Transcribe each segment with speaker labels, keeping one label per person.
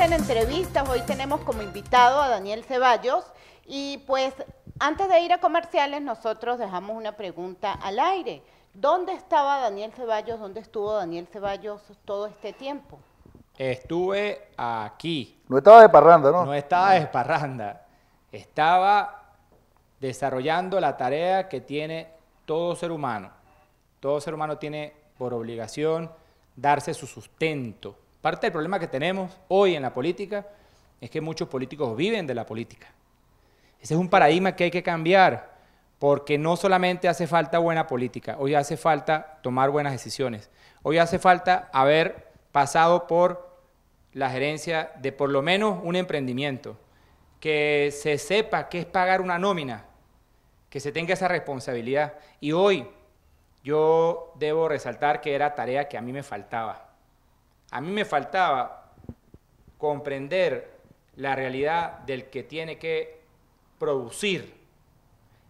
Speaker 1: en entrevistas. Hoy tenemos como invitado a Daniel Ceballos. Y pues antes de ir a comerciales, nosotros dejamos una pregunta al aire. ¿Dónde estaba Daniel Ceballos? ¿Dónde estuvo Daniel Ceballos todo este tiempo?
Speaker 2: Estuve aquí. No estaba de parranda, ¿no? No estaba de parranda. Estaba desarrollando la tarea que tiene todo ser humano. Todo ser humano tiene por obligación darse su sustento Parte del problema que tenemos hoy en la política es que muchos políticos viven de la política. Ese es un paradigma que hay que cambiar, porque no solamente hace falta buena política, hoy hace falta tomar buenas decisiones, hoy hace falta haber pasado por la gerencia de por lo menos un emprendimiento, que se sepa qué es pagar una nómina, que se tenga esa responsabilidad. Y hoy yo debo resaltar que era tarea que a mí me faltaba. A mí me faltaba comprender la realidad del que tiene que producir,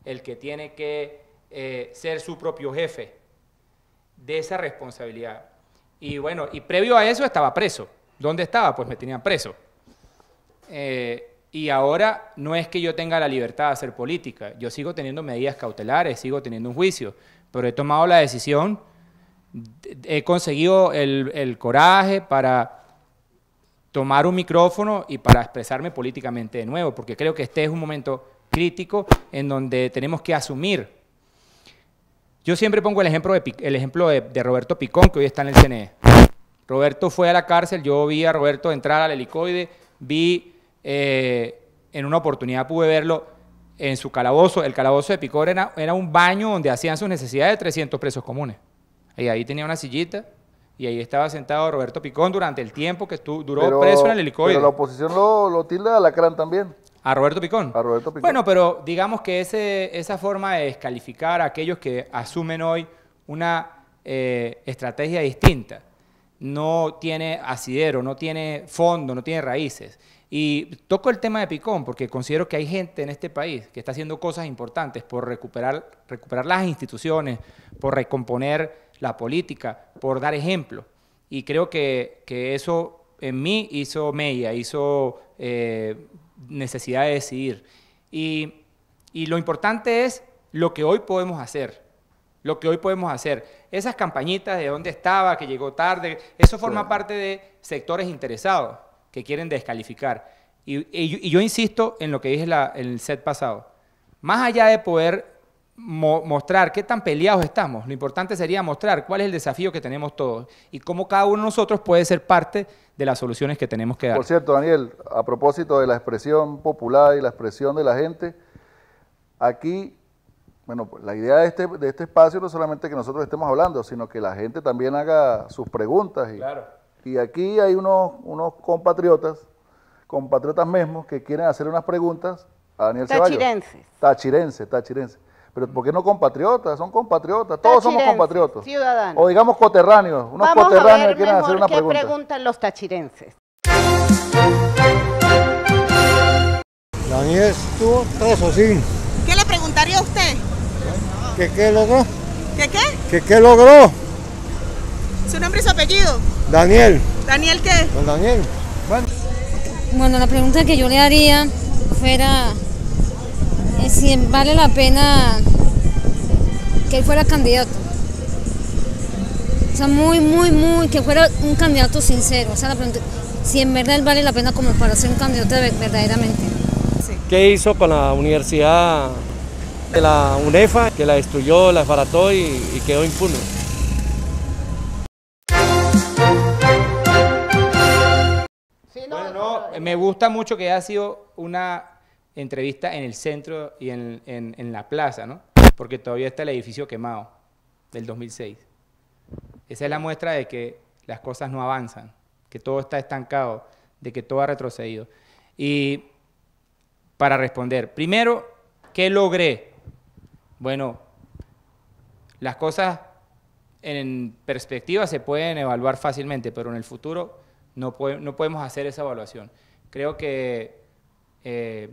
Speaker 2: el que tiene que eh, ser su propio jefe de esa responsabilidad. Y bueno, y previo a eso estaba preso. ¿Dónde estaba? Pues me tenían preso. Eh, y ahora no es que yo tenga la libertad de hacer política, yo sigo teniendo medidas cautelares, sigo teniendo un juicio, pero he tomado la decisión he conseguido el, coraje para tomar un micrófono y para expresarme políticamente de nuevo, porque creo que este es un momento crítico en donde tenemos que asumir. Yo siempre pongo el ejemplo de, Roberto Picón, que hoy está en el CNE. Roberto fue a la cárcel, yo vi a Roberto entrar al helicoide, vi, eh, en una oportunidad pude verlo en su calabozo. El calabozo de Picón era, era un baño donde hacían sus necesidades de 300 presos comunes. Y ahí tenía una sillita y ahí estaba sentado Roberto Picón durante el tiempo que duró preso en el helicóptero. Pero la
Speaker 3: oposición lo, lo tilda la Lacrán también. A Roberto Picón. A Roberto Picón. Bueno,
Speaker 2: pero digamos que esa forma de descalificar a aquellos que asumen hoy una eh, estrategia distinta no tiene asidero, no tiene fondo, no tiene raíces. Y toco el tema de Picón porque considero que hay gente en este país que está haciendo cosas importantes por recuperar, recuperar las instituciones, por recomponer la política, por dar ejemplo. Y creo que, eso en mí hizo media, hizo eh, necesidad de decidir. Y, lo importante es lo que hoy podemos hacer, lo que hoy podemos hacer. Esas campañitas de dónde estaba, que llegó tarde, eso forma parte de sectores interesados que quieren descalificar. Y, yo insisto en lo que dije en el set pasado. Más allá de poder mostrar qué tan peleados estamos. Lo importante sería mostrar cuál es el desafío que tenemos todos y cómo cada uno de nosotros puede ser parte de las soluciones que tenemos que dar. Por
Speaker 3: cierto, Daniel, a propósito de la expresión popular y la expresión de la gente, aquí, bueno, pues, la idea de este, de este espacio no solamente que nosotros estemos hablando, sino que la gente también haga sus preguntas. Y, y aquí hay unos, unos compatriotas, compatriotas mismos, que quieren hacer unas preguntas a Daniel Ceballos. Tachirense. Tachirense, Tachirense pero qué no compatriotas, son compatriotas, todos somos compatriotas. Ciudadanos. O digamos coterráneos, unos coterráneos que quieren hacer una qué
Speaker 1: preguntan los tachirenses?
Speaker 2: Daniel, estuvo o sí.
Speaker 1: ¿Qué le preguntaría a usted?
Speaker 2: ¿Qué logró? ¿Qué qué? ¿Qué qué logró?
Speaker 1: ¿Su nombre y su apellido? Daniel. ¿Daniel qué? Don Daniel. bueno, la pregunta que yo le haría fuera eh, si vale la pena que él fuera candidato. O sea, muy, muy, muy, que fuera un candidato sincero. O sea, la pregunta, si en verdad él vale la pena como para ser un candidato verdaderamente.
Speaker 2: ¿Qué hizo con la universidad de la UNEFA, que la destruyó, la desbarató y, quedó impune? Bueno, me gusta mucho que haya sido una entrevista en el centro y en, la plaza, ¿no? Porque todavía está el edificio quemado del 2006. Esa es la muestra de que las cosas no avanzan, que todo está estancado, de que todo ha retrocedido. Y para responder, primero, ¿qué logré? Bueno, las cosas en perspectiva se pueden evaluar fácilmente, pero en el futuro no, no podemos hacer esa evaluación. Creo que eh,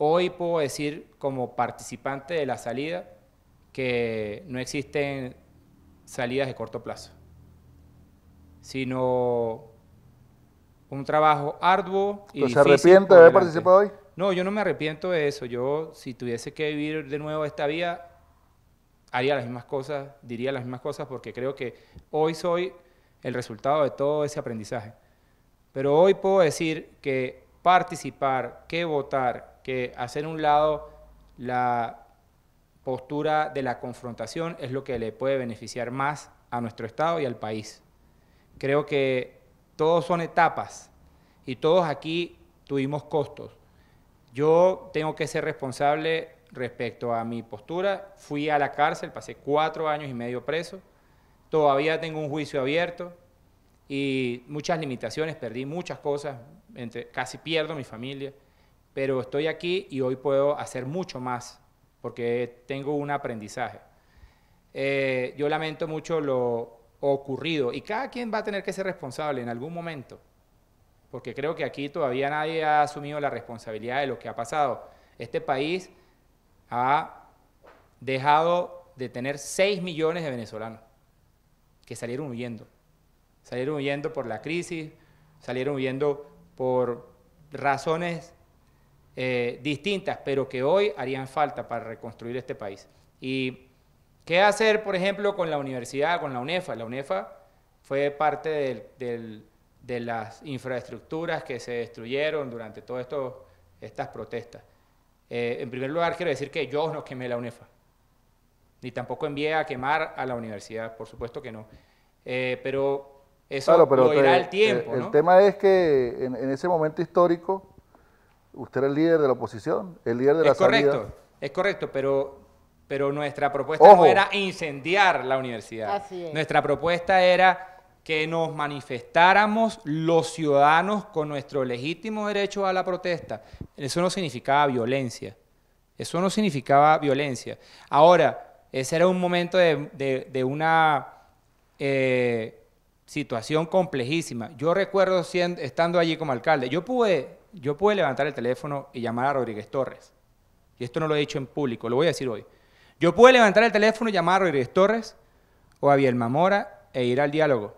Speaker 2: Hoy puedo decir como participante de la salida que no existen salidas de corto plazo, sino un trabajo arduo y ¿Se arrepiente de haber participado hoy? No, yo no me arrepiento de eso. Yo, si tuviese que vivir de nuevo esta vida, haría las mismas cosas, diría las mismas cosas, porque creo que hoy soy el resultado de todo ese aprendizaje. Pero hoy puedo decir que participar, que votar, que hacer un lado la postura de la confrontación es lo que le puede beneficiar más a nuestro Estado y al país. Creo que todos son etapas y todos aquí tuvimos costos. Yo tengo que ser responsable respecto a mi postura. Fui a la cárcel, pasé cuatro años y medio preso. Todavía tengo un juicio abierto y muchas limitaciones, perdí muchas cosas, entre, casi pierdo mi familia pero estoy aquí y hoy puedo hacer mucho más porque tengo un aprendizaje. Eh, yo lamento mucho lo ocurrido y cada quien va a tener que ser responsable en algún momento, porque creo que aquí todavía nadie ha asumido la responsabilidad de lo que ha pasado. Este país ha dejado de tener 6 millones de venezolanos que salieron huyendo. Salieron huyendo por la crisis, salieron huyendo por razones eh, distintas, pero que hoy harían falta para reconstruir este país. ¿Y qué hacer, por ejemplo, con la universidad, con la UNEFA? La UNEFA fue parte de las infraestructuras que se destruyeron durante todas estas protestas. Eh, en primer lugar, quiero decir que yo no quemé la UNEFA, ni tampoco envié a quemar a la universidad, por supuesto que no. Eh, pero eso pero lo el tiempo. El,
Speaker 3: tema es que en, ese momento histórico usted era el líder de la oposición, el líder de la es correcto,
Speaker 2: Es correcto, pero, pero nuestra propuesta no era incendiar la universidad. Nuestra propuesta era que nos manifestáramos los ciudadanos con nuestro legítimo derecho a la protesta. Eso no significaba violencia. Eso no significaba violencia. Ahora, ese era un momento de, una eh, situación complejísima. Yo recuerdo estando allí como alcalde. Yo pude yo pude levantar el teléfono y llamar a Rodríguez Torres. Y esto no lo he dicho en público, lo voy a decir hoy. Yo pude levantar el teléfono, y llamar a Rodríguez Torres o a Bielma Mora e ir al diálogo.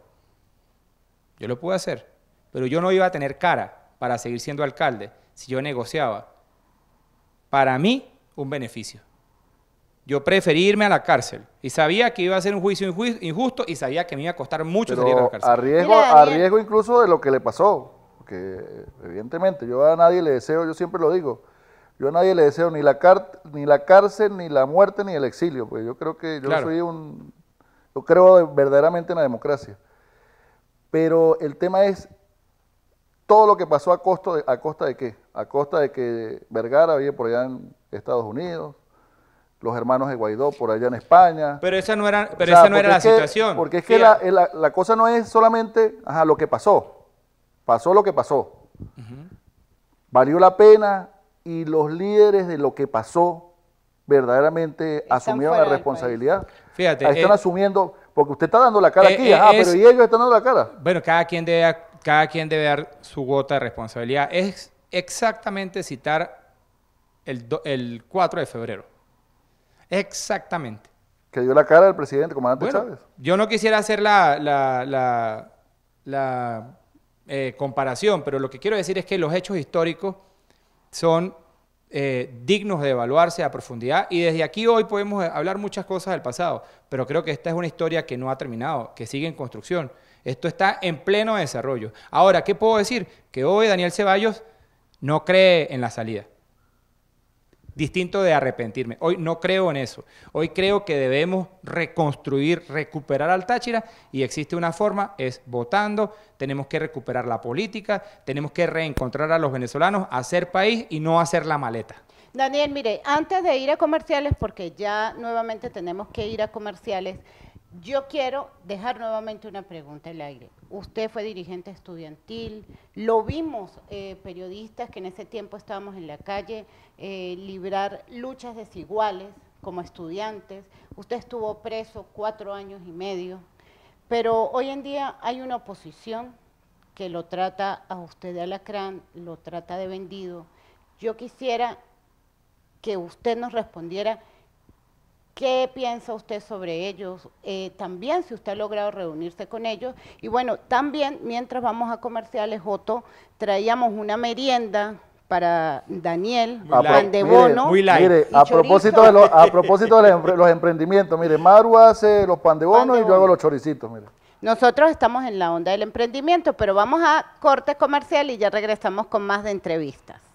Speaker 2: Yo lo pude hacer, pero yo no iba a tener cara para seguir siendo alcalde si yo negociaba. Para mí, un beneficio. Yo
Speaker 3: preferí irme a la cárcel
Speaker 2: y sabía que iba a ser un juicio injusto y sabía que me iba a costar mucho salir a la cárcel. A riesgo, a riesgo
Speaker 3: incluso de lo que le pasó evidentemente yo a nadie le deseo, yo siempre lo digo, yo a nadie le deseo ni la, car ni la cárcel, ni la muerte, ni el exilio, porque yo creo que yo soy un, yo creo verdaderamente en la democracia. Pero el tema es todo lo que pasó a, costo a costa de qué? A costa de que Vergara vive por allá en Estados Unidos, los hermanos de Guaidó por allá en España.
Speaker 2: Pero esa no era, la situación. Porque es que la,
Speaker 3: la, cosa no es solamente ajá, lo que pasó pasó lo que pasó. Valió la pena y los líderes de lo que pasó verdaderamente asumieron la responsabilidad. Fíjate. están eh, asumiendo, porque usted está dando la cara eh, aquí, eh, pero y ellos están dando la cara.
Speaker 2: Bueno, cada quien, debe, cada quien debe dar su gota de responsabilidad. Es exactamente citar el, 4 de febrero. Exactamente.
Speaker 3: Que dio la cara al presidente, comandante Chávez.
Speaker 2: Yo no quisiera hacer la eh, comparación, pero lo que quiero decir es que los hechos históricos son eh, dignos de evaluarse a profundidad y desde aquí hoy podemos hablar muchas cosas del pasado, pero creo que esta es una historia que no ha terminado, que sigue en construcción. Esto está en pleno desarrollo. Ahora, ¿qué puedo decir? Que hoy Daniel Ceballos no cree en la salida distinto de arrepentirme. Hoy no creo en eso. Hoy creo que debemos reconstruir, recuperar al Táchira y existe una forma, es votando, tenemos que recuperar la política, tenemos que reencontrar a los venezolanos, hacer país y no hacer la maleta.
Speaker 1: Daniel, mire, antes de ir a comerciales, porque ya nuevamente tenemos que ir a comerciales, yo quiero dejar nuevamente una pregunta al aire. Usted fue dirigente estudiantil, lo vimos eh, periodistas que en ese tiempo estábamos en la calle eh, librar luchas desiguales como estudiantes. Usted estuvo preso cuatro años y medio, pero hoy en día hay una oposición que lo trata a usted de alacrán, lo trata de vendido. Yo quisiera que usted nos respondiera qué piensa usted sobre ellos, eh, también si usted ha logrado reunirse con ellos. Y bueno, también mientras vamos a comerciales, Otto, traíamos una merienda para Daniel ah, Pandebono. mire a, propósito de
Speaker 3: los, a propósito de los emprendimientos, mire, Maru hace los pan de bono. y yo hago los choricitos, mire.
Speaker 1: Nosotros estamos en la onda del emprendimiento, pero vamos a corte comercial y ya regresamos con más de entrevistas.